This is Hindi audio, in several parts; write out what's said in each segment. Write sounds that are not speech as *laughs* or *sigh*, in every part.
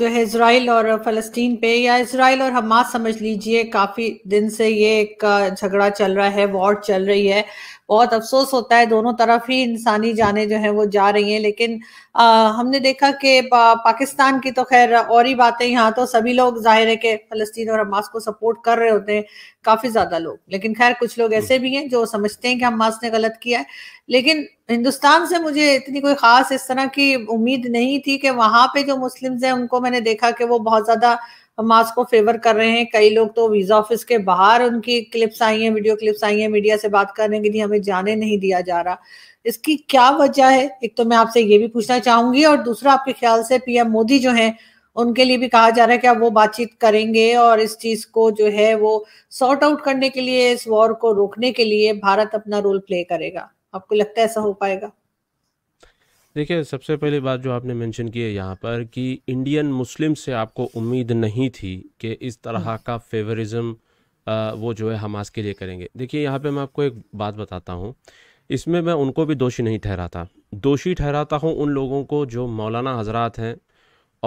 जो तो है इसराइल और फलस्तीन पे या इसराइल और हमास समझ लीजिए काफ़ी दिन से ये एक झगड़ा चल रहा है वॉर चल रही है बहुत अफसोस होता है दोनों तरफ ही इंसानी जाने जो है वो जा रही हैं लेकिन आ, हमने देखा कि पा, पाकिस्तान की तो खैर और ही बातें यहाँ तो सभी लोग जाहिर है कि फलस्तीन और हमास को सपोर्ट कर रहे होते हैं काफी ज्यादा लोग लेकिन खैर कुछ लोग हम्म। ऐसे भी हैं जो समझते हैं कि हमास ने गलत किया है लेकिन हिंदुस्तान से मुझे इतनी कोई खास इस तरह की उम्मीद नहीं थी कि वहां पे जो मुस्लिम्स हैं उनको मैंने देखा कि वो बहुत ज्यादा हमास को फेवर कर रहे हैं कई लोग तो वीजा ऑफिस के बाहर उनकी क्लिप्स आई हैं वीडियो क्लिप्स आई हैं मीडिया से बात करने के लिए हमें जाने नहीं दिया जा रहा इसकी क्या वजह है एक तो मैं आपसे ये भी पूछना चाहूंगी और दूसरा आपके ख्याल से पीएम मोदी जो है उनके लिए भी कहा जा रहा है कि वो बातचीत करेंगे और इस चीज को जो है वो सॉर्ट आउट करने के लिए इस वॉर को रोकने के लिए भारत अपना रोल प्ले करेगा आपको लगता है ऐसा हो पाएगा देखिए सबसे पहली बात जो आपने मेंशन की है यहाँ पर कि इंडियन मुस्लिम से आपको उम्मीद नहीं थी कि इस तरह हम्म। का फेवरिज्म वो जो है हमास के लिए करेंगे देखिए यहाँ पे मैं आपको एक बात बताता हूँ इसमें मैं उनको भी दोषी नहीं ठहराता दोषी ठहराता हूँ उन लोगों को जो मौलाना हजरात हैं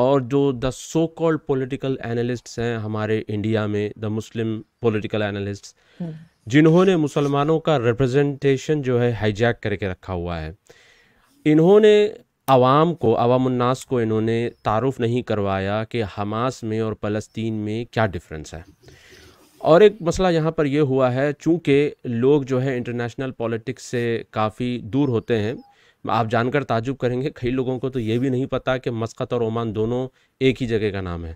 और जो the so called political analysts हैं हमारे इंडिया में द मुस्लिम पोलिटिकल एनालिस्ट जिन्होंने मुसलमानों का रिप्रेजेंटेशन जो है हाईजैक करके रखा हुआ है इन्होंने आवाम को अवामनास को इन्होंने तारफ़ नहीं करवाया कि हमास में और फ़लस्तीन में क्या डिफरेंस है और एक मसला यहाँ पर यह हुआ है चूँकि लोग जो है इंटरनेशनल पॉलिटिक्स से काफ़ी दूर होते हैं आप जानकर ताजुब करेंगे कई लोगों को तो ये भी नहीं पता कि मस्कत और ओमान दोनों एक ही जगह का नाम है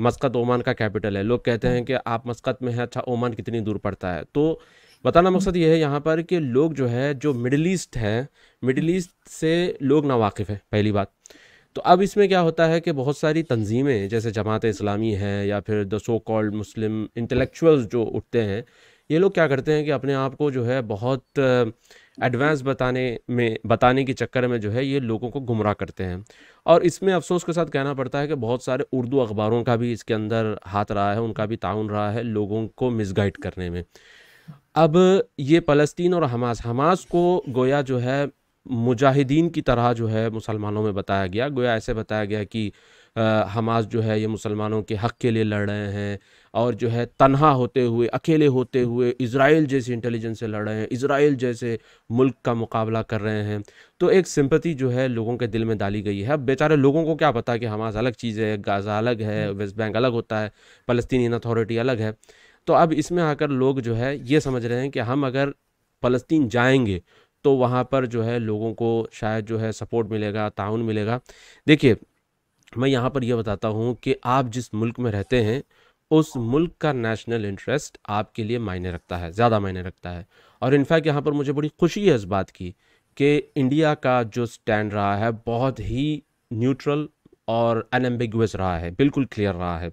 मस्कत ओमान का कैपिटल है लोग कहते हैं कि आप मस्कत में हैं अच्छा ओमान कितनी दूर पड़ता है तो बताना मकसद ये है यहाँ पर कि लोग जो है जो मिडल ईस्ट है मिडल ईस्ट से लोग नावाकिफ़ हैं पहली बात तो अब इसमें क्या होता है कि बहुत सारी तंजीमें जैसे जमात इस्लामी है या फिर the so called Muslim intellectuals जो उठते हैं ये लोग क्या करते हैं कि अपने आप को जो है बहुत एडवांस बताने में बताने के चक्कर में जो है ये लोगों को गुमराह करते हैं और इसमें अफसोस के साथ कहना पड़ता है कि बहुत सारे उर्दू अखबारों का भी इसके अंदर हाथ रहा है उनका भी ताउन रहा है लोगों को मिसगाइड करने में अब ये फ़लस्तीन और हमास हमास को गोया जो है मुजाहिदीन की तरह जो है मुसलमानों में बताया गया गोया ऐसे बताया गया कि आ, हमास जो है ये मुसलमानों के हक़ के लिए लड़ रहे हैं और जो है तनहा होते हुए अकेले होते हुए इसराइल जैसे इंटेलिजेंस से लड़ रहे हैं इसराइल जैसे मुल्क का मुकाबला कर रहे हैं तो एक सिंपति जो है लोगों के दिल में डाली गई है अब बेचारे लोगों को क्या पता कि हमास अलग चीज़ है गाज़ा अलग है हम्म। वेस्ट बैंक अलग होता है फ़लस्तनी अथॉरिटी अलग है तो अब इसमें आकर लोग जो है ये समझ रहे हैं कि हम अगर फ़लस्तीन जाएंगे तो वहाँ पर जो है लोगों को शायद जो है सपोर्ट मिलेगा ताउन मिलेगा देखिए मैं यहाँ पर यह बताता हूँ कि आप जिस मुल्क में रहते हैं उस मुल्क का नेशनल इंटरेस्ट आपके लिए मायने रखता है ज़्यादा मायने रखता है और इनफैक्ट यहाँ पर मुझे बड़ी खुशी है इस बात की कि इंडिया का जो स्टैंड रहा है बहुत ही न्यूट्रल और अनएम्बिगस रहा है बिल्कुल क्लियर रहा है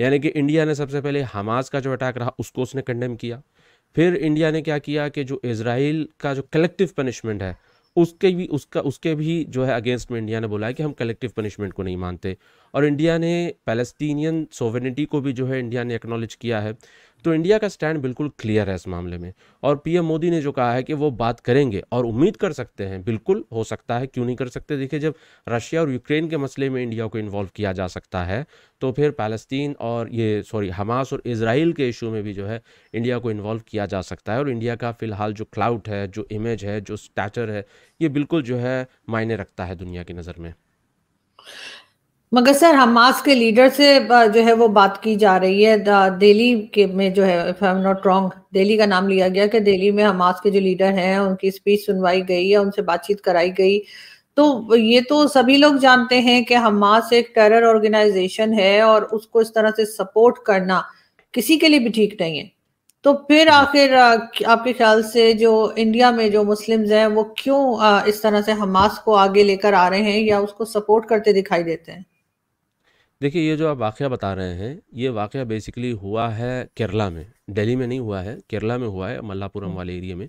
यानी कि इंडिया ने सबसे पहले हमास का जो अटैक रहा उसको उसने कंडेम किया फिर इंडिया ने क्या किया कि जो इसराइल का जो कलेक्टिव पनिशमेंट है उसके भी उसका उसके भी जो है अगेंस्ट में इंडिया ने बोला है कि हम कलेक्टिव पनिशमेंट को नहीं मानते और इंडिया ने पैलेस्टीनियन सोवेनिटी को भी जो है इंडिया ने एक्नॉलेज किया है तो इंडिया का स्टैंड बिल्कुल क्लियर है इस मामले में और पीएम मोदी ने जो कहा है कि वो बात करेंगे और उम्मीद कर सकते हैं बिल्कुल हो सकता है क्यों नहीं कर सकते देखिए जब रशिया और यूक्रेन के मसले में इंडिया को इन्वॉल्व किया जा सकता है तो फिर पैलेस्तीन और ये सॉरी हमास और इसराइल के इशू में भी जो है इंडिया को इन्वॉल्व किया जा सकता है और इंडिया का फ़िलहाल जो क्लाउड है जो इमेज है जो स्टैचर है ये बिल्कुल जो है मायने रखता है दुनिया की नज़र में मगर सर हमास के लीडर से जो है वो बात की जा रही है दिल्ली के में जो है if I am not wrong Delhi का नाम लिया गया कि दिल्ली में हमास के जो लीडर हैं उनकी स्पीच सुनवाई गई है उनसे बातचीत कराई गई तो ये तो सभी लोग जानते हैं कि हमास एक टेरर ऑर्गेनाइजेशन है और उसको इस तरह से सपोर्ट करना किसी के लिए भी ठीक नहीं है तो फिर आखिर आपके ख्याल से जो इंडिया में जो मुस्लिम्स हैं वो क्यों इस तरह से हमास को आगे लेकर आ रहे हैं या उसको सपोर्ट करते दिखाई देते हैं देखिए ये जो आप वाक़ बता रहे हैं ये वाक़ बेसिकली हुआ है केरला में दिल्ली में नहीं हुआ है केरला में हुआ है मल्लापुरम हम्म। वाले एरिया में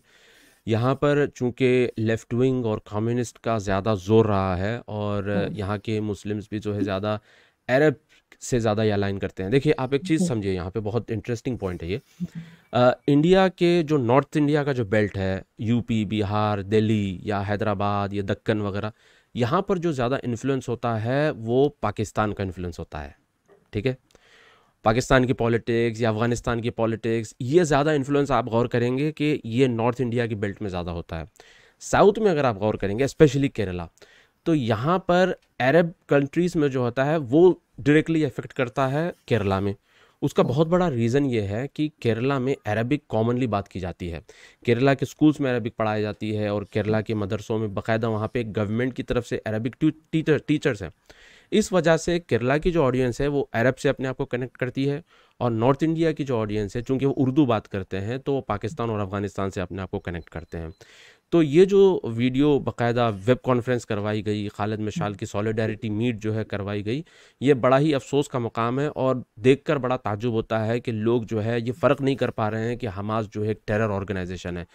यहाँ पर चूंकि लेफ़्ट विंग और कम्युनिस्ट का ज़्यादा जोर रहा है और हम्म। यहाँ के मुस्लिम्स भी जो है ज़्यादा अरब से ज़्यादा ये अलाइन करते हैं देखिए आप एक चीज़ हम्म। समझिए यहाँ पे बहुत इंटरेस्टिंग पॉइंट है ये आ, इंडिया के जो नॉर्थ इंडिया का जो बेल्ट है यूपी बिहार दिल्ली या हैदराबाद या दक्कन वगैरह यहाँ पर जो ज़्यादा इन्फ्लुएंस होता है वो पाकिस्तान का इन्फ्लुएंस होता है ठीक है पाकिस्तान की पॉलिटिक्स या अफ़गानिस्तान की पॉलिटिक्स ये ज़्यादा इन्फ्लुएंस आप गौर करेंगे कि ये नॉर्थ इंडिया की बेल्ट में ज़्यादा होता है साउथ में अगर आप गौर करेंगे स्पेशली केरला तो यहाँ पर अरब कंट्रीज़ में जो होता है वो डायरेक्टली अफेक्ट करता है केरला में उसका बहुत बड़ा रीज़न ये है कि केरला में अरबिक कॉमनली बात की जाती है केरला के स्कूल्स में अरबिक पढ़ाई जाती है और केरला के मदरसों में बाकायदा वहाँ पे गवर्नमेंट की तरफ से अरबिक टीचर टीचर्स हैं इस वजह से केरला की जो ऑडियंस है वो अरब से अपने आप को कनेक्ट करती है और नॉर्थ इंडिया की जो ऑडियंस है चूँकि वो उर्दू बात करते हैं तो वो पाकिस्तान और अफगानिस्तान से अपने आप को कनेक्ट करते हैं तो ये जो वीडियो बकायदा वेब कॉन्फ्रेंस करवाई गई खालिद मशाल की सॉलिडारिटी मीट जो है करवाई गई ये बड़ा ही अफसोस का मुकाम है और देखकर बड़ा ताजुब होता है कि लोग जो है ये फ़र्क नहीं कर पा रहे हैं कि हमास जो है एक टेरर ऑर्गेनाइजेशन है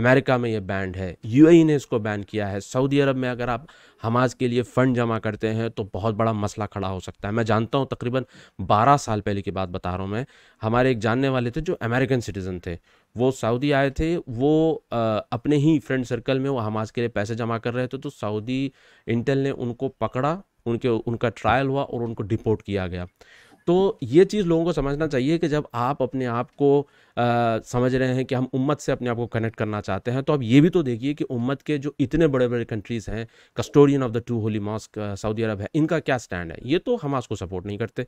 अमेरिका में ये बैंड है यूएई ने इसको बैन किया है सऊदी अरब में अगर आप हमास के लिए फ़ंड जमा करते हैं तो बहुत बड़ा मसला खड़ा हो सकता है मैं जानता हूँ तकरीबन बारह साल पहले की बात बता रहा हूँ मैं हमारे एक जानने वाले थे जो अमेरिकन सिटीज़न थे वो सऊदी आए थे वो आ, अपने ही फ्रेंड सर्कल में वो हमास के लिए पैसे जमा कर रहे थे तो सऊदी इंटेल ने उनको पकड़ा उनके उनका ट्रायल हुआ और उनको डिपोर्ट किया गया तो ये चीज़ लोगों को समझना चाहिए कि जब आप अपने आप को समझ रहे हैं कि हम उम्मत से अपने आप को कनेक्ट करना चाहते हैं तो आप ये भी तो देखिए कि उम्मत के जो इतने बड़े बड़े कंट्रीज़ हैं custodian of the two holy mosque सऊदी अरब है इनका क्या स्टैंड है ये तो आज को सपोर्ट नहीं करते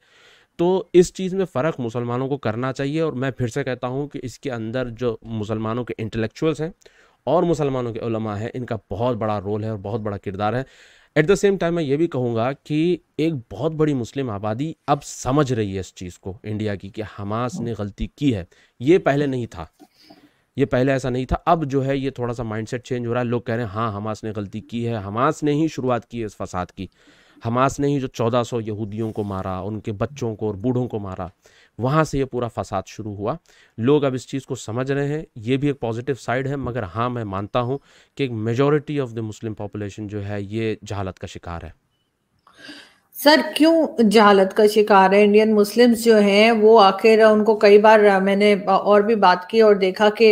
तो इस चीज़ में फ़र्क मुसलमानों को करना चाहिए और मैं फिर से कहता हूँ कि इसके अंदर जो मुसलमानों के इंटेलेक्चुअल्स हैं और मुसलमानों के उलमा हैं इनका बहुत बड़ा रोल है और बहुत बड़ा किरदार है एट द सेम टाइम मैं ये भी कहूँगा कि एक बहुत बड़ी मुस्लिम आबादी अब समझ रही है इस चीज़ को इंडिया की कि हमास ने गलती की है ये पहले नहीं था ये पहले ऐसा नहीं था अब जो है ये थोड़ा सा माइंडसेट चेंज हो रहा है लोग कह रहे हैं हाँ हमास ने गलती की है हमास ने ही शुरुआत की है इस फसाद की हमास ने ही जो 1400 यहूदियों को मारा उनके बच्चों को और बूढ़ों को मारा वहाँ से ये पूरा फसाद शुरू हुआ लोग अब इस चीज़ को समझ रहे हैं ये भी एक पॉजिटिव साइड है मगर हाँ मैं मानता हूँ कि एक majority of the Muslim population जो है ये जहालत का शिकार है सर क्यों जहालत का शिकार है इंडियन मुस्लिम्स जो हैं वो आखिर उनको कई बार मैंने और भी बात की और देखा कि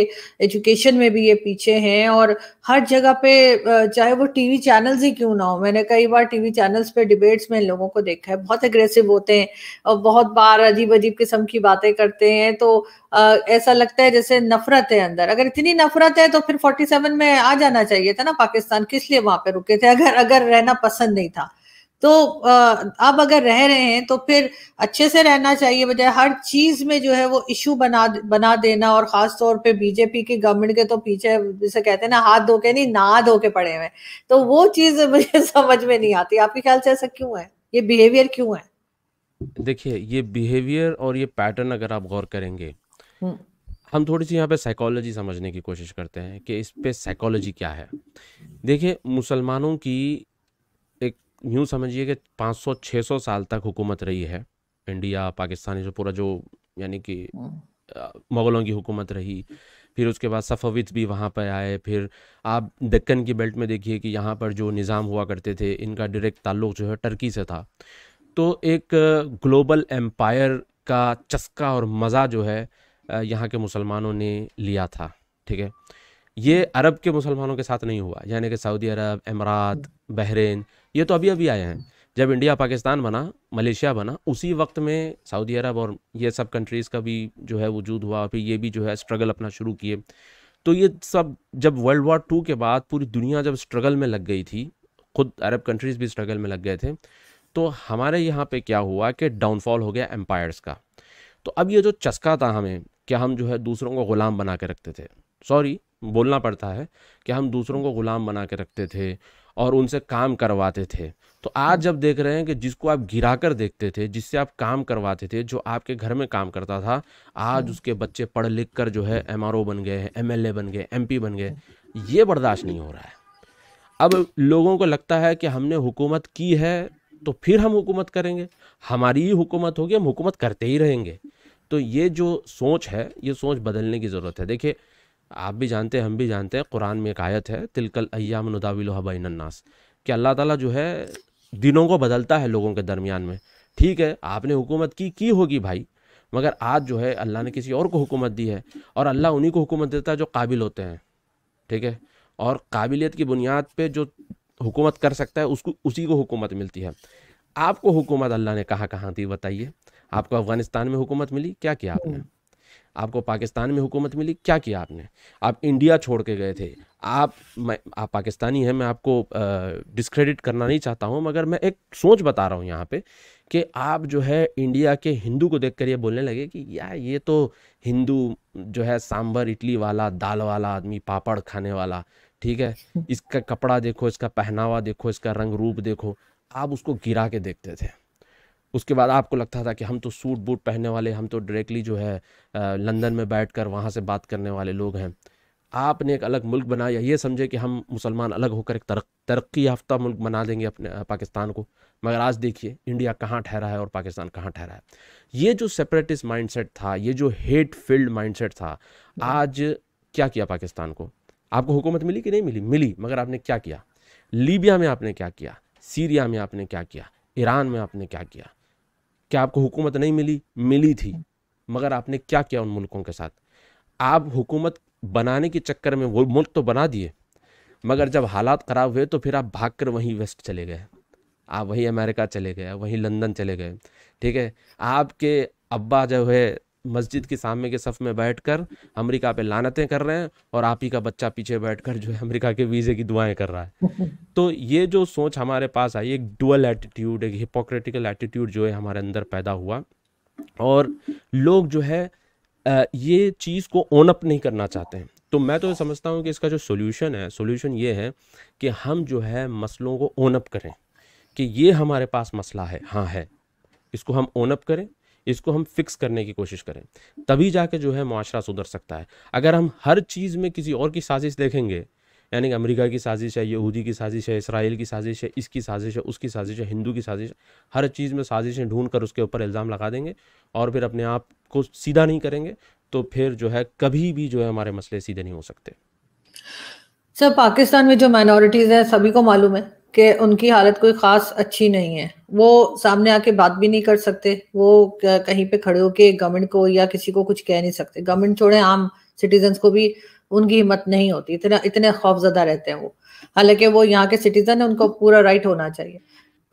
एजुकेशन में भी ये पीछे हैं और हर जगह पे चाहे वो टीवी चैनल्स ही क्यों ना हो मैंने कई बार टीवी चैनल्स पे डिबेट्स में लोगों को देखा है बहुत एग्रेसिव होते हैं और बहुत बार अजीब अजीब किस्म की बातें करते हैं तो ऐसा लगता है जैसे नफरत है अंदर अगर इतनी नफरत है तो फिर फोर्टी में आ जाना चाहिए था ना पाकिस्तान किस लिए वहां पर रुके थे अगर अगर रहना पसंद नहीं था तो आप अगर रह रहे हैं तो फिर अच्छे से रहना चाहिए बजाय हर चीज में जो है वो इशू बना बना देना और खास तौर पे बीजेपी की गवर्नमेंट के तो पीछे जिसे कहते हैं ना हाथ धो के नहीं ना धो के पड़े हुए तो वो चीज मुझे *laughs* समझ में नहीं आती आपके ख्याल से ऐसा क्यों है ये बिहेवियर क्यों है देखिए ये बिहेवियर और ये पैटर्न अगर आप गौर करेंगे हम्म। हम थोड़ी सी यहाँ पे साइकोलॉजी समझने की कोशिश करते हैं कि इस पे साइकोलॉजी क्या है देखिए मुसलमानों की यूँ समझिए कि 500-600 साल तक हुकूमत रही है इंडिया पाकिस्तान जो पूरा जो यानी कि हम्म। मुग़लों की हुकूमत रही फिर उसके बाद सफ़वित भी वहाँ पर आए फिर आप दक्कन की बेल्ट में देखिए कि यहाँ पर जो निज़ाम हुआ करते थे इनका डायरेक्ट ताल्लुक़ जो है टर्की से था तो एक ग्लोबल एम्पायर का चस्का और मज़ा जो है यहाँ के मुसलमानों ने लिया था ठीक है ये अरब के मुसलमानों के साथ नहीं हुआ यानी कि सऊदी अरब इमारात बहरीन ये तो अभी अभी आए हैं जब इंडिया पाकिस्तान बना मलेशिया बना उसी वक्त में सऊदी अरब और ये सब कंट्रीज़ का भी जो है वजूद हुआ फिर ये भी जो है स्ट्रगल अपना शुरू किए तो ये सब जब वर्ल्ड वॉर टू के बाद पूरी दुनिया जब स्ट्रगल में लग गई थी खुद अरब कंट्रीज़ भी स्ट्रगल में लग गए थे तो हमारे यहाँ पे क्या हुआ कि डाउनफॉल हो गया एम्पायर्स का तो अब ये जो चस्का था हमें कि हम जो है दूसरों को ग़ुलाम बना के रखते थे सॉरी बोलना पड़ता है कि हम दूसरों को ग़ुलाम बना के रखते थे और उनसे काम करवाते थे तो आज जब देख रहे हैं कि जिसको आप गिरा कर देखते थे जिससे आप काम करवाते थे जो आपके घर में काम करता था आज हाँ। उसके बच्चे पढ़ लिख कर जो है एम बन गए एम बन गए एम बन गए ये बर्दाश्त नहीं हो रहा है अब लोगों को लगता है कि हमने हुकूमत की है तो फिर हम हुकूमत करेंगे हमारी ही हुकूमत होगी हम हुकूमत करते ही रहेंगे तो ये जो सोच है ये सोच बदलने की ज़रूरत है देखिए आप भी जानते हैं हम भी जानते हैं कुरान में एक आयत है तिलकल अयाम नदाविलहबाइनन्नास कि अल्लाह ताला जो है दिनों को बदलता है लोगों के दरमियान में ठीक है आपने हुकूमत की की होगी भाई मगर आज जो है अल्लाह ने किसी और को हुकूमत दी है और अल्लाह उन्हीं को हुकूमत देता है जो काबिल होते हैं ठीक है और काबिलियत की बुनियाद पर जो हुकूमत कर सकता है उसको उसी को हुकूमत मिलती है आपको हुकूमत अल्लाह ने कहाँ कहाँ दी बताइए आपको अफ़गानिस्तान में हुकूमत मिली क्या किया आपने आपको पाकिस्तान में हुकूमत मिली क्या किया आपने आप इंडिया छोड़ के गए थे आप मैं आप पाकिस्तानी हैं मैं आपको डिस्क्रेडिट करना नहीं चाहता हूं मगर मैं एक सोच बता रहा हूं यहां पे कि आप जो है इंडिया के हिंदू को देखकर ये बोलने लगे कि यार ये तो हिंदू जो है सांभर इडली वाला दाल वाला आदमी पापड़ खाने वाला ठीक है इसका कपड़ा देखो इसका पहनावा देखो इसका रंग रूप देखो आप उसको गिरा के देखते थे उसके बाद आपको लगता था कि हम तो सूट बूट पहनने वाले हम तो डायरेक्टली जो है लंदन में बैठ कर वहाँ से बात करने वाले लोग हैं आपने एक अलग मुल्क बनाया ये समझे कि हम मुसलमान अलग होकर एक तरक तरक्की याफ्ता मुल्क बना देंगे अपने पाकिस्तान को मगर आज देखिए इंडिया कहाँ ठहरा है और पाकिस्तान कहाँ ठहरा है ये जो सेपरेटिस्ट माइंडसेट था ये जो हेट फील्ड माइंडसेट था आज क्या किया पाकिस्तान को आपको हुकूमत मिली कि नहीं मिली मिली मगर आपने क्या किया लीबिया में आपने क्या किया सीरिया में आपने क्या किया ईरान में आपने क्या किया क्या आपको हुकूमत नहीं मिली मिली थी मगर आपने क्या किया उन मुल्कों के साथ आप हुकूमत बनाने के चक्कर में वो मुल्क तो बना दिए मगर जब हालात ख़राब हुए तो फिर आप भाग कर वहीं वेस्ट चले गए आप वहीं अमेरिका चले गए वहीं लंदन चले गए ठीक है आपके अब्बा जो है मस्जिद के सामने के सफ़ में बैठकर अमेरिका पे लानतें कर रहे हैं और आप ही का बच्चा पीछे बैठकर जो है अमेरिका के वीज़े की दुआएं कर रहा है *laughs* तो ये जो सोच हमारे पास आई एक डुअल एटीट्यूड एक हिपोक्रेटिकल एटीट्यूड जो है हमारे अंदर पैदा हुआ और लोग जो है ये चीज़ को ओनअप नहीं करना चाहते हैं तो मैं तो समझता हूँ कि इसका जो सोल्यूशन है सोल्यूशन ये है कि हम जो है मसलों को ओनअप करें कि ये हमारे पास मसला है हाँ है इसको हम ओनअप करें इसको हम फिक्स करने की कोशिश करें तभी जाके जो है माशरा सुधर सकता है अगर हम हर चीज़ में किसी और की साजिश देखेंगे यानी कि अमेरिका की साजिश है यहूदी की साजिश है इसराइल की साजिश है इसकी साजिश है उसकी साजिश है हिंदू की साजिश है हर चीज़ में साजिशें ढूंढ कर उसके ऊपर इल्ज़ाम लगा देंगे और फिर अपने आप को सीधा नहीं करेंगे तो फिर जो है कभी भी जो है हमारे मसले सीधे नहीं हो सकते सर पाकिस्तान में जो माइनॉरिटीज़ हैं सभी को मालूम है कि उनकी हालत कोई ख़ास अच्छी नहीं है वो सामने आके बात भी नहीं कर सकते वो कहीं पे खड़े होके गवर्नमेंट को या किसी को कुछ कह नहीं सकते गवर्नमेंट छोड़े आम सिटीजन को भी उनकी हिम्मत नहीं होती इतना इतने खौफजदा रहते हैं वो हालांकि वो यहाँ के सिटीजन है उनको पूरा राइट होना चाहिए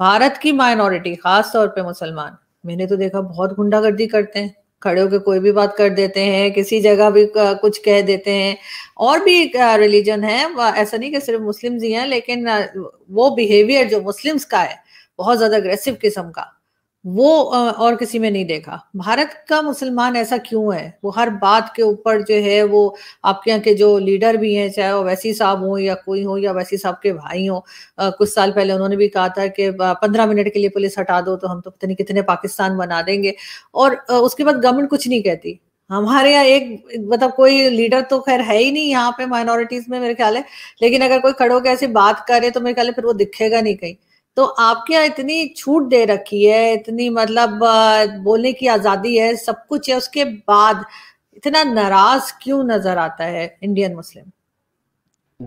भारत की माइनॉरिटी खास तौर पर मुसलमान मैंने तो देखा बहुत गुंडागर्दी करते हैं खड़े होकर कोई भी बात कर देते हैं किसी जगह भी कुछ कह देते हैं और भी रिलीजन है ऐसा नहीं कि सिर्फ मुस्लिम्स ही हैं लेकिन वो बिहेवियर जो मुस्लिम्स का है बहुत ज्यादा अग्रेसिव किस्म का वो और किसी में नहीं देखा भारत का मुसलमान ऐसा क्यों है वो हर बात के ऊपर जो है वो आपके यहाँ के जो लीडर भी हैं चाहे वो वैसी साहब हो या कोई हो या वैसी साहब के भाई हो कुछ साल पहले उन्होंने भी कहा था कि पंद्रह मिनट के लिए पुलिस हटा दो तो हम तो पता नहीं कितने पाकिस्तान बना देंगे और उसके बाद गवर्नमेंट कुछ नहीं कहती हमारे यहाँ एक मतलब कोई लीडर तो खैर है ही नहीं यहाँ पे माइनॉरिटीज में मेरे ख्याल है लेकिन अगर कोई खड़ो के ऐसी बात करे तो मेरे ख्याल है फिर वो दिखेगा नहीं कहीं तो आपके यहाँ इतनी छूट दे रखी है इतनी मतलब बोलने की आजादी है सब कुछ है उसके बाद इतना नाराज क्यों नजर आता है इंडियन मुस्लिम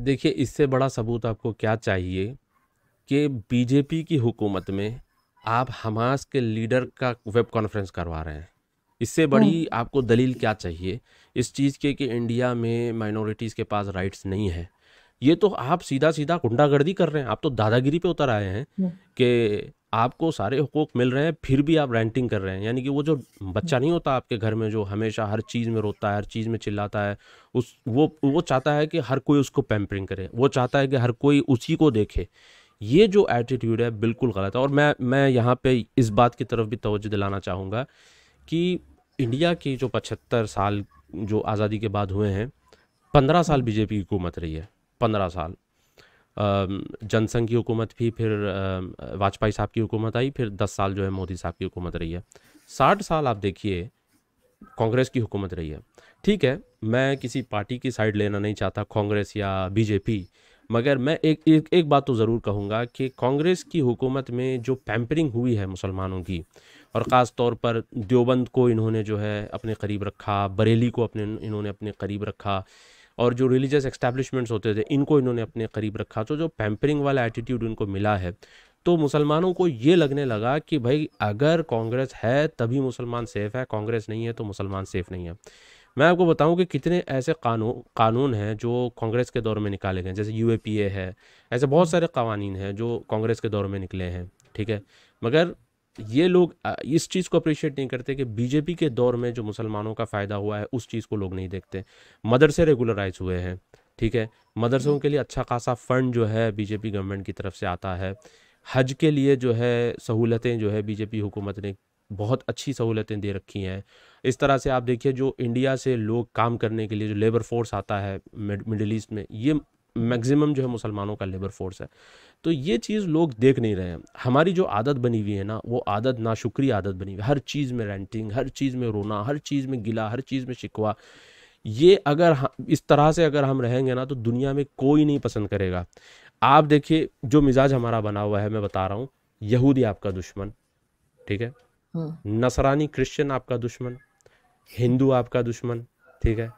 देखिए इससे बड़ा सबूत आपको क्या चाहिए कि बीजेपी की हुकूमत में आप हमास के लीडर का वेब कॉन्फ्रेंस करवा रहे हैं इससे बड़ी आपको दलील क्या चाहिए इस चीज़ के कि इंडिया में माइनॉरिटीज़ के पास राइट्स नहीं है ये तो आप सीधा सीधा गुंडागर्दी कर रहे हैं आप तो दादागिरी पे उतर आए हैं हम्म। कि आपको सारे हकूक मिल रहे हैं फिर भी आप रेंटिंग कर रहे हैं यानी कि वो जो बच्चा नहीं होता आपके घर में जो हमेशा हर चीज़ में रोता है हर चीज़ में चिल्लाता है उस वो वो चाहता है कि हर कोई उसको पैम्परिंग करे वो चाहता है कि हर कोई उसी को देखे ये जो एटीट्यूड है बिल्कुल गलत है और मैं मैं यहाँ पे इस बात की तरफ भी तोज्जो दिलाना चाहूँगा कि इंडिया की जो पचहत्तर साल जो आज़ादी के बाद हुए हैं पंद्रह साल हम्म। बीजेपी की हुकूमत रही है पंद्रह साल जनसंघ की हुकूमत भी फिर वाजपेयी साहब की हुकूमत आई फिर दस साल जो है मोदी साहब की हुकूमत रही है साठ साल आप देखिए कांग्रेस की हुकूमत रही है ठीक है मैं किसी पार्टी की साइड लेना नहीं चाहता कांग्रेस या बीजेपी मगर मैं एक एक, एक बात तो ज़रूर कहूँगा कि कांग्रेस की हुकूमत में जो पैम्परिंग हुई है मुसलमानों की और ख़ास तौर पर देवबंद को इन्होंने जो है अपने करीब रखा बरेली को अपने इन्होंने अपने करीब रखा और जो रिलीजियस एस्टैब्लिशमेंट्स होते थे इनको इन्होंने अपने करीब रखा तो जो पैम्परिंग वाला एटीट्यूड इनको मिला है तो मुसलमानों को ये लगने लगा कि भाई अगर कांग्रेस है तभी मुसलमान सेफ़ है कांग्रेस नहीं है तो मुसलमान सेफ़ नहीं है मैं आपको बताऊं कि कितने ऐसे कानून कानून हैं जो कांग्रेस के दौर में निकाले गए जैसे यू है ऐसे बहुत सारे कवानीन हैं जो कांग्रेस के दौर में निकले हैं ठीक है मगर ये लोग इस चीज़ को अप्रिशिएट नहीं करते कि बीजेपी के दौर में जो मुसलमानों का फ़ायदा हुआ है उस चीज़ को लोग नहीं देखते मदरसे रेगुलराइज हुए हैं ठीक है मदरसों के लिए अच्छा खासा फंड जो है बीजेपी गवर्नमेंट की तरफ से आता है हज के लिए जो है सहूलतें जो है बीजेपी हुकूमत ने बहुत अच्छी सहूलतें दे रखी हैं इस तरह से आप देखिए जो इंडिया से लोग काम करने के लिए जो लेबर फोर्स आता है मिडल ईस्ट में ये मैक्सिमम जो है मुसलमानों का लेबर फोर्स है तो ये चीज़ लोग देख नहीं रहे हैं हमारी जो आदत बनी हुई है ना वो आदत ना शुक्रिया आदत बनी हुई हर चीज़ में रेंटिंग हर चीज़ में रोना हर चीज़ में गिला हर चीज़ में शिकवा ये अगर इस तरह से अगर हम रहेंगे ना तो दुनिया में कोई नहीं पसंद करेगा आप देखिए जो मिजाज हमारा बना हुआ है मैं बता रहा हूँ यहूदी आपका दुश्मन ठीक है हाँ। नसरानी क्रिश्चियन आपका दुश्मन हिंदू आपका दुश्मन ठीक है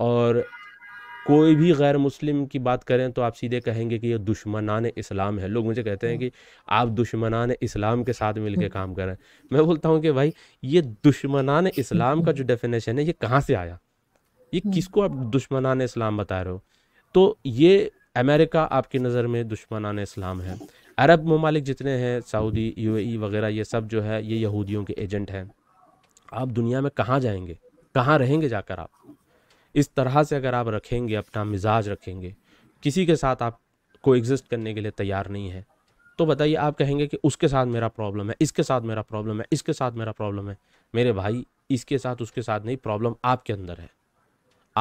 और कोई भी गैर मुस्लिम की बात करें तो आप सीधे कहेंगे कि ये दुश्मनान इस्लाम है लोग मुझे कहते हैं कि आप दुश्मनान इस्लाम के साथ मिल हम्म। कर काम करें मैं बोलता हूँ कि भाई ये दुश्मनान इस्लाम का जो डेफिनेशन है ये कहाँ से आया ये हम्म। किसको आप दुश्मनान इस्लाम बता रहे हो तो ये अमेरिका आपकी नज़र में दुश्मनान इस्लाम है अरब ममालिक जितने हैं सऊदी यूएई वगैरह ये सब जो है ये यहूदियों के एजेंट हैं आप दुनिया में कहाँ जाएंगे कहाँ रहेंगे जाकर आप इस तरह से अगर आप रखेंगे अपना मिजाज रखेंगे किसी के साथ आप को एग्जिस्ट करने के लिए तैयार नहीं है तो बताइए आप कहेंगे कि उसके साथ मेरा प्रॉब्लम है इसके साथ मेरा प्रॉब्लम है इसके साथ मेरा प्रॉब्लम है मेरे भाई इसके साथ उसके साथ नहीं प्रॉब्लम आपके अंदर है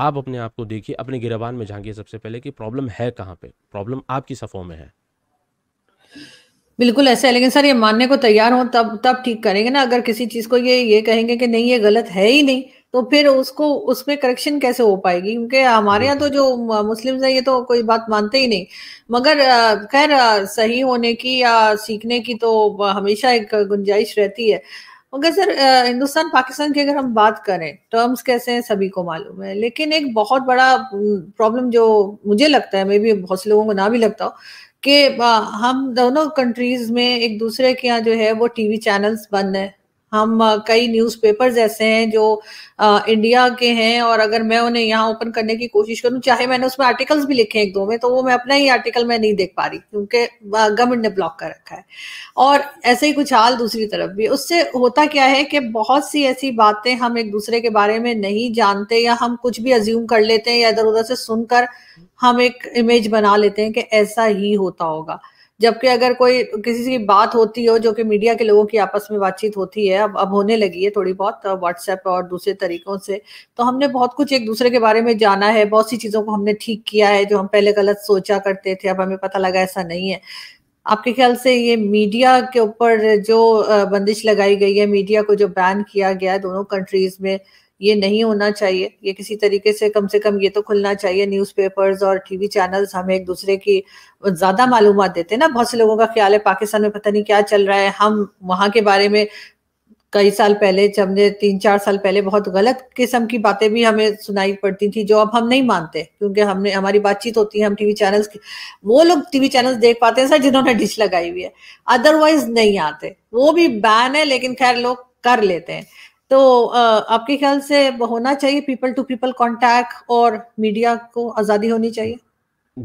आप अपने आप को देखिए अपने गिरबान में झांकिए सबसे पहले कि प्रॉब्लम है कहाँ पे प्रॉब्लम आपकी सफ़ों में है बिल्कुल ऐसा है लेकिन सर ये मानने को तैयार हो तब तब ठीक करेंगे ना अगर किसी चीज़ को ये ये कहेंगे कि नहीं ये गलत है ही नहीं तो फिर उसको उसमें करेक्शन कैसे हो पाएगी क्योंकि हमारे यहाँ तो जो मुस्लिम्स हैं ये तो कोई बात मानते ही नहीं मगर खैर सही होने की या सीखने की तो हमेशा एक गुंजाइश रहती है मगर सर हिंदुस्तान पाकिस्तान की अगर हम बात करें टर्म्स कैसे हैं सभी को मालूम है लेकिन एक बहुत बड़ा प्रॉब्लम जो मुझे लगता है मे भी बहुत से लोगों को ना भी लगता हो कि हम दोनों कंट्रीज में एक दूसरे के यहाँ जो है वो टीवी चैनल्स बंद है हम कई न्यूज़पेपर्स ऐसे हैं जो इंडिया के हैं और अगर मैं उन्हें यहाँ ओपन करने की कोशिश करूँ चाहे मैंने उसमें आर्टिकल्स भी लिखे एक दो में तो वो मैं अपना ही आर्टिकल मैं नहीं देख पा रही क्योंकि गवर्नमेंट ने ब्लॉक कर रखा है और ऐसे ही कुछ हाल दूसरी तरफ भी उससे होता क्या है कि बहुत सी ऐसी बातें हम एक दूसरे के बारे में नहीं जानते या हम कुछ भी अज्यूम कर लेते हैं या इधर उधर से सुनकर हम एक इमेज बना लेते हैं कि ऐसा ही होता होगा जबकि अगर कोई किसी की बात होती हो जो कि मीडिया के लोगों की आपस में बातचीत होती है अब अब होने लगी है थोड़ी बहुत व्हाट्सएप और दूसरे तरीकों से तो हमने बहुत कुछ एक दूसरे के बारे में जाना है बहुत सी चीज़ों को हमने ठीक किया है जो हम पहले गलत सोचा करते थे अब हमें पता लगा ऐसा नहीं है आपके ख्याल से ये मीडिया के ऊपर जो बंदिश लगाई गई है मीडिया को जो बैन किया गया है दोनों कंट्रीज में ये नहीं होना चाहिए ये किसी तरीके से कम से कम ये तो खुलना चाहिए न्यूज़पेपर्स और टीवी चैनल्स हमें एक दूसरे की ज़्यादा मालूम देते हैं ना बहुत से लोगों का ख्याल है पाकिस्तान में पता नहीं क्या चल रहा है हम वहां के बारे में कई साल पहले जब ने तीन चार साल पहले बहुत गलत किस्म की बातें भी हमें सुनाई पड़ती थी जो अब हम नहीं मानते क्योंकि हमने हमारी बातचीत होती है हम टीवी चैनल्स की वो लोग टीवी चैनल्स देख पाते हैं सर जिन्होंने डिश लगाई हुई है अदरवाइज नहीं आते वो भी बैन है लेकिन खैर लोग कर लेते हैं तो आपके ख्याल से होना चाहिए पीपल टू पीपल कॉन्टैक्ट और मीडिया को आज़ादी होनी चाहिए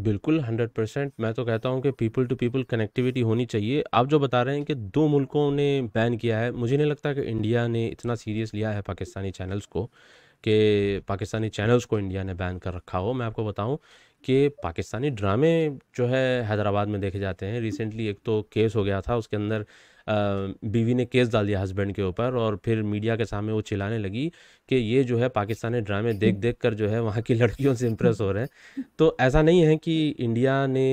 बिल्कुल हंड्रेड परसेंट मैं तो कहता हूँ कि पीपल टू पीपल कनेक्टिविटी होनी चाहिए आप जो बता रहे हैं कि दो मुल्कों ने बैन किया है मुझे नहीं लगता कि इंडिया ने इतना सीरियस लिया है पाकिस्तानी चैनल्स को कि पाकिस्तानी चैनल्स को इंडिया ने बैन कर रखा हो मैं आपको बताऊं कि पाकिस्तानी ड्रामे जो है हैदराबाद में देखे जाते हैं रिसेंटली एक तो केस हो गया था उसके अंदर बीवी ने केस डाल दिया हस्बैंड के ऊपर और फिर मीडिया के सामने वो चिल्लाने लगी कि ये जो है पाकिस्तानी ड्रामे देख देख कर जो है वहाँ की लड़कियों से इम्प्रेस हो रहे हैं तो ऐसा नहीं है कि इंडिया ने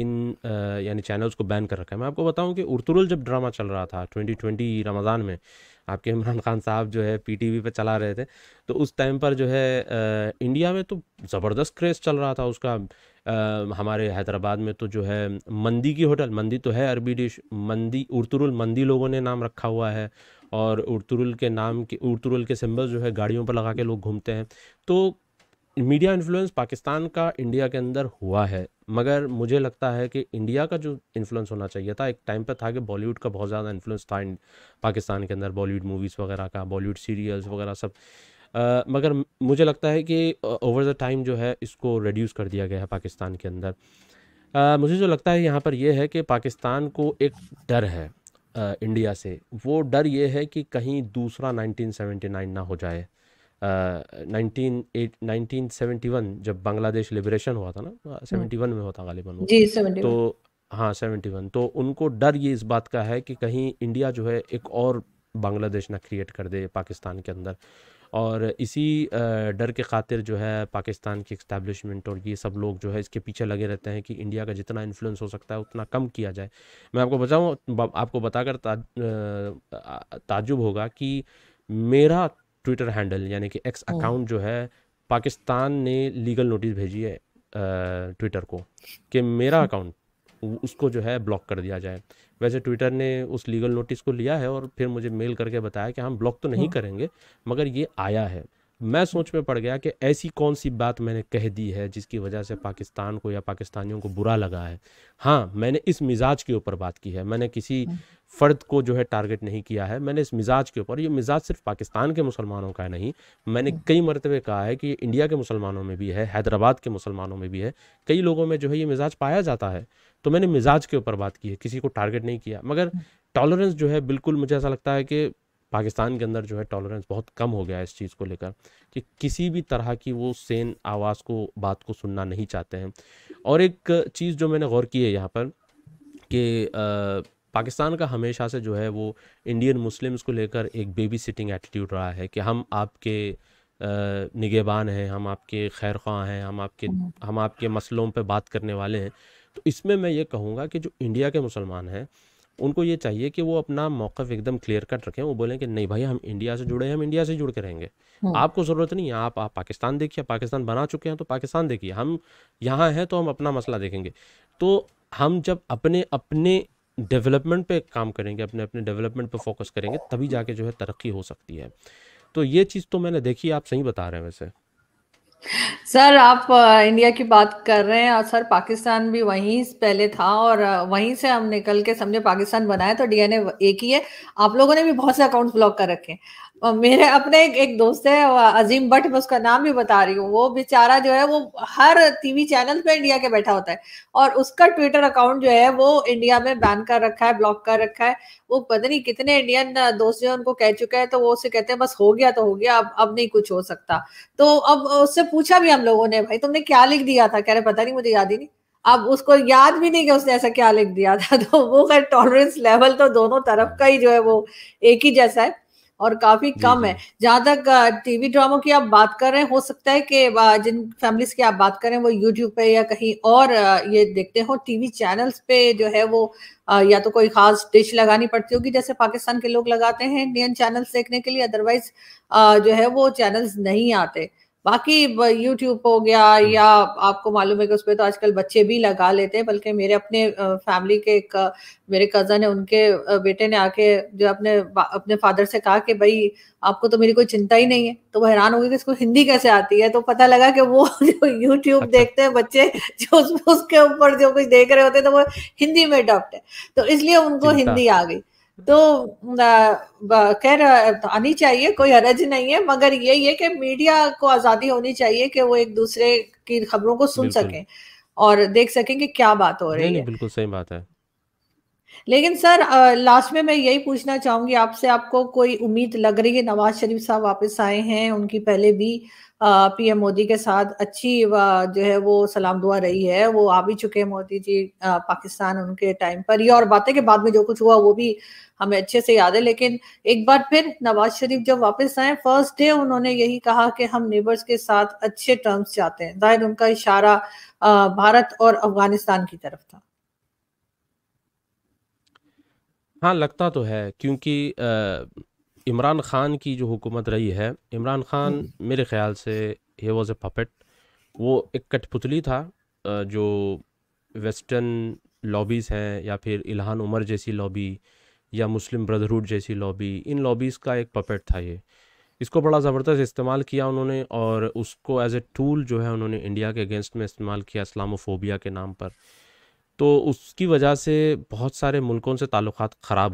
इन यानी चैनल्स को बैन कर रखा है मैं आपको बताऊं कि उर्तुरुल जब ड्रामा चल रहा था 2020 रमज़ान में आपके इमरान खान साहब जो है पीटीवी पे चला रहे थे तो उस टाइम पर जो है इंडिया में तो ज़बरदस्त क्रेज़ चल रहा था उसका आ, हमारे हैदराबाद में तो जो है मंदी की होटल मंदी तो है अरबी डिश मंदी उर्तुरुल मंदी लोगों ने नाम रखा हुआ है और उर्तुरुल के नाम के उर्तुरुल के सिम्बल जो है गाड़ियों पर लगा के लोग घूमते हैं तो मीडिया इन्फ्लुएंस पाकिस्तान का इंडिया के अंदर हुआ है मगर मुझे लगता है कि इंडिया का जो इन्फ्लुएंस होना चाहिए था एक टाइम पर था कि बॉलीवुड का बहुत ज़्यादा इन्फ्लुएंस था पाकिस्तान के अंदर बॉलीवुड मूवीज़ वगैरह का बॉलीवुड सीरियल्स वगैरह सब आ, मगर मुझे लगता है कि ओवर द टाइम जो है इसको रिड्यूस कर दिया गया है पाकिस्तान के अंदर आ, मुझे जो लगता है यहाँ पर यह है कि पाकिस्तान को एक डर है आ, इंडिया से वो डर ये है कि कहीं दूसरा 1979 ना हो जाए नाइनटीन सेवेंटी वन जब बांग्लादेश लिबरेशन हुआ था ना हाँ, हम्म। सेवेंटी वन में होता गालिबन जी तो हाँ सेवेंटी वन तो उनको डर ये इस बात का है कि कहीं इंडिया जो है एक और बांग्लादेश ना क्रिएट कर दे पाकिस्तान के अंदर और इसी डर के खातिर जो है पाकिस्तान की एक्स्टैब्लिशमेंट और ये सब लोग जो है इसके पीछे लगे रहते हैं कि इंडिया का जितना इन्फ्लुएंस हो सकता है उतना कम किया जाए मैं आपको बताऊँ आपको बताकर ताजुब होगा कि मेरा ट्विटर हैंडल यानी कि एक्स अकाउंट जो है पाकिस्तान ने लीगल नोटिस भेजी है ट्विटर को कि मेरा अकाउंट *laughs* उसको जो है ब्लॉक कर दिया जाए वैसे ट्विटर ने उस लीगल नोटिस को लिया है और फिर मुझे मेल करके बताया कि हम ब्लॉक तो नहीं हाँ। करेंगे मगर ये आया है मैं सोच में पड़ गया कि ऐसी कौन सी बात मैंने कह दी है जिसकी वजह से पाकिस्तान को या पाकिस्तानियों को बुरा लगा है हाँ मैंने इस मिजाज के ऊपर बात की है मैंने किसी हम्म। फ़र्द को जो है टारगेट नहीं किया है मैंने इस मिजाज के ऊपर ये मिजाज सिर्फ पाकिस्तान के मुसलमानों का है नहीं मैंने हम्म। कई मरतबे कहा है कि ये इंडिया के मुसलमानों में भी है हैदराबाद के मुसलमानों में भी है कई लोगों में जो है ये मिजाज पाया जाता है तो मैंने मिजाज के ऊपर बात की है किसी को टारगेट नहीं किया मगर हम्म। टॉलरेंस जो है बिल्कुल मुझे ऐसा लगता है कि पाकिस्तान के अंदर जो है टॉलरेंस बहुत कम हो गया है इस चीज़ को लेकर कि किसी भी तरह की वो सेन आवाज़ को बात को सुनना नहीं चाहते हैं और एक चीज़ जो मैंने गौर की है यहाँ पर कि पाकिस्तान का हमेशा से जो है वो इंडियन मुस्लिम्स को लेकर एक बेबी सिटिंग एटीट्यूड रहा है कि हम आपके निगेबान हैं हम आपके खैर ख्वाह हैं हम आपके हम्म। हम आपके मसलों पर बात करने वाले हैं तो इसमें मैं ये कहूँगा कि जो इंडिया के मुसलमान हैं उनको ये चाहिए कि वो अपना मौक़ एकदम क्लियर कट रखें वो बोलें कि नहीं भाई हम इंडिया से जुड़े हैं हम इंडिया से जुड़ के रहेंगे हम्म। आपको ज़रूरत नहीं है आप आप पाकिस्तान देखिए पाकिस्तान बना चुके हैं तो पाकिस्तान देखिए हम यहाँ हैं तो हम अपना मसला देखेंगे तो हम जब अपने अपने डेवलपमेंट पे काम करेंगे अपने अपने डेवलपमेंट पे फोकस करेंगे तभी जाके जो है तरक्की हो सकती है तो ये चीज़ तो मैंने देखी आप सही बता रहे हैं वैसे सर आप इंडिया की बात कर रहे हैं और सर पाकिस्तान भी वहीं पहले था और वहीं से हम निकल के समझे पाकिस्तान बनाया तो डीएनए एक ही है आप लोगों ने भी बहुत से अकाउंट्स ब्लॉक कर रखे हैं और मेरे अपने एक, एक दोस्त है अजीम भट्ट मैं उसका नाम भी बता रही हूँ वो बेचारा जो है वो हर टीवी चैनल पे इंडिया के बैठा होता है और उसका ट्विटर अकाउंट जो है वो इंडिया में बैन कर रखा है ब्लॉक कर रखा है वो पता नहीं कितने इंडियन दोस्त जो है उनको कह चुका है तो वो उससे कहते हैं बस हो गया तो हो गया अब अब नहीं कुछ हो सकता तो अब उससे पूछा भी हम लोगों ने भाई तुमने क्या लिख दिया था कह रहे पता नहीं मुझे याद ही नहीं अब उसको याद भी नहीं कि उसने ऐसा क्या लिख दिया था *laughs* तो वो खैर टॉलरेंस लेवल तो दोनों तरफ का ही जो है वो एक ही जैसा है और काफी कम है जहां तक टीवी ड्रामों की आप बात कर रहे हैं हो सकता है कि जिन फैमिलीज की आप बात करें वो यूट्यूब पे या कहीं और ये देखते हो टीवी चैनल्स पे जो है वो या तो कोई खास डिश लगानी पड़ती होगी जैसे पाकिस्तान के लोग लगाते हैं इंडियन चैनल्स देखने के लिए अदरवाइज जो है वो चैनल्स नहीं आते बाकी यूट्यूब हो गया हम्म। या आपको मालूम है कि उस पर तो आजकल बच्चे भी लगा लेते हैं बल्कि मेरे अपने फैमिली के एक मेरे कज़न है उनके बेटे ने आके जो अपने अपने फादर से कहा कि भाई आपको तो मेरी कोई चिंता ही नहीं है तो वो हैरान हो गए कि इसको हिंदी कैसे आती है तो पता लगा कि वो *laughs* जो यूट्यूब अच्छा। देखते हैं बच्चे *laughs* जो उसके ऊपर जो कुछ देख रहे होते हैं तो वो हिंदी में अडॉप्ट है तो इसलिए उनको हिंदी आ गई तो खैर आनी चाहिए कोई हरज नहीं है मगर ये है कि मीडिया को आज़ादी होनी चाहिए कि वो एक दूसरे की खबरों को सुन सकें और देख सकें कि क्या बात हो रही है बिल्कुल सही बात है लेकिन सर लास्ट में मैं यही पूछना चाहूंगी आपसे आपको कोई उम्मीद लग रही है नवाज शरीफ साहब वापस आए हैं उनकी पहले भी पीएम मोदी के साथ अच्छी जो है वो सलाम दुआ रही है वो आ भी चुके हैं मोदी जी पाकिस्तान उनके टाइम पर ये और बातें के बाद में जो कुछ हुआ वो भी हमें अच्छे से याद है लेकिन एक बार फिर नवाज शरीफ जब वापस आए फर्स्ट डे उन्होंने यही कहा कि हम नेबर्स के साथ अच्छे टर्म्स चाहते हैं जाहिर उनका इशारा भारत और अफगानिस्तान की तरफ था हाँ लगता तो है क्योंकि आ... इमरान ख़ान की जो हुकूमत रही है इमरान ख़ान हम्म। मेरे ख्याल से ही वॉज़ ए पपेट वो एक कठपुतली था जो वेस्टर्न लॉबीज़ हैं या फिर इल्हान उमर जैसी लॉबी या मुस्लिम ब्रदरहुड जैसी लॉबी इन लॉबीज़ का एक पपेट था ये इसको बड़ा ज़बरदस्त इस्तेमाल किया उन्होंने और उसको एज ए टूल जो है उन्होंने इंडिया के अगेंस्ट में इस्तेमाल किया इस्लामोफोबिया के नाम पर तो उसकी वजह से बहुत सारे मुल्कों से ताल्लुक ख़राब